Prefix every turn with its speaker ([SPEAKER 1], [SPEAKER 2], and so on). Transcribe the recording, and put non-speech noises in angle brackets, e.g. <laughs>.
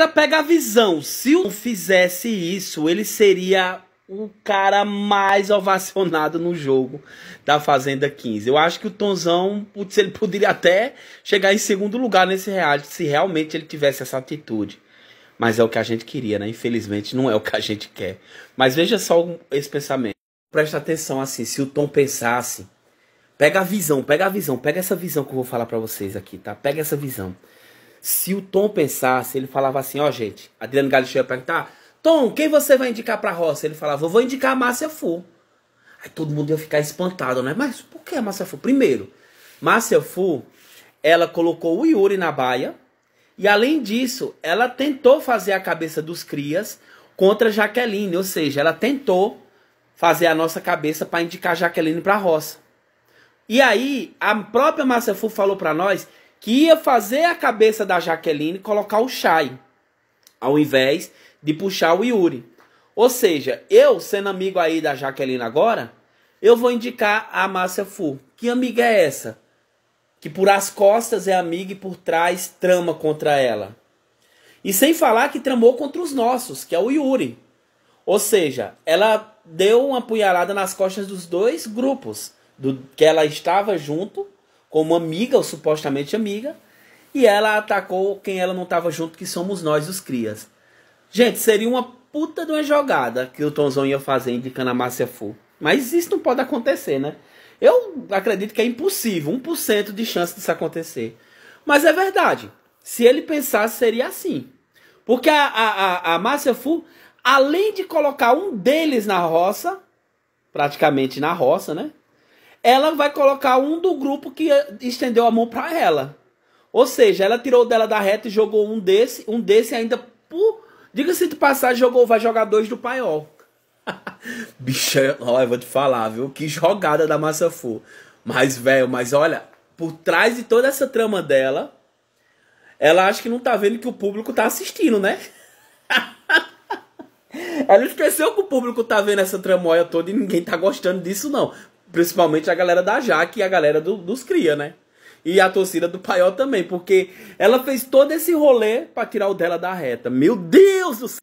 [SPEAKER 1] Tá, pega a visão. Se o fizesse isso, ele seria o cara mais ovacionado no jogo da Fazenda 15. Eu acho que o Tonzão, putz, ele poderia até chegar em segundo lugar nesse reality se realmente ele tivesse essa atitude. Mas é o que a gente queria, né? Infelizmente não é o que a gente quer. Mas veja só esse pensamento. Presta atenção assim, se o Tom pensasse, pega a visão, pega a visão, pega essa visão que eu vou falar para vocês aqui, tá? Pega essa visão. Se o Tom pensasse, ele falava assim, ó oh, gente, Adriano Galisteu ia perguntar, Tom, quem você vai indicar pra roça? Ele falava, eu vou indicar a Márcia Fu. Aí todo mundo ia ficar espantado, né? Mas por que a Márcia Fu? Primeiro, Márcia Fu, ela colocou o Yuri na baia, e além disso, ela tentou fazer a cabeça dos crias contra Jaqueline, ou seja, ela tentou fazer a nossa cabeça para indicar Jaqueline para a roça. E aí, a própria Márcia Fu falou para nós que ia fazer a cabeça da Jaqueline colocar o Chai, ao invés de puxar o Yuri. Ou seja, eu, sendo amigo aí da Jaqueline agora, eu vou indicar a Márcia Fu. Que amiga é essa? Que por as costas é amiga e por trás trama contra ela. E sem falar que tramou contra os nossos, que é o Yuri. Ou seja, ela deu uma punhalada nas costas dos dois grupos, do que ela estava junto como amiga, ou supostamente amiga, e ela atacou quem ela não estava junto, que somos nós, os crias. Gente, seria uma puta de uma jogada que o Tonzão ia fazer indicando a Márcia Fu. Mas isso não pode acontecer, né? Eu acredito que é impossível, 1% de chance disso acontecer. Mas é verdade. Se ele pensasse, seria assim. Porque a, a, a, a Márcia Fu, além de colocar um deles na roça, praticamente na roça, né? ela vai colocar um do grupo que estendeu a mão para ela. Ou seja, ela tirou dela da reta e jogou um desse, um desse ainda diga-se de passagem, jogou vai jogar dois do paiol. <laughs> Bicha, olha, é, vou te falar, viu? Que jogada da massa for. Mas velho, mas olha, por trás de toda essa trama dela, ela acha que não tá vendo que o público tá assistindo, né? <laughs> Ela esqueceu que o público tá vendo essa tramóia toda e ninguém tá gostando disso, não principalmente a galera da Jaque e a galera do, dos Cria, né? E a torcida do Paiol também, porque ela fez todo esse rolê para tirar o dela da reta. Meu Deus do céu!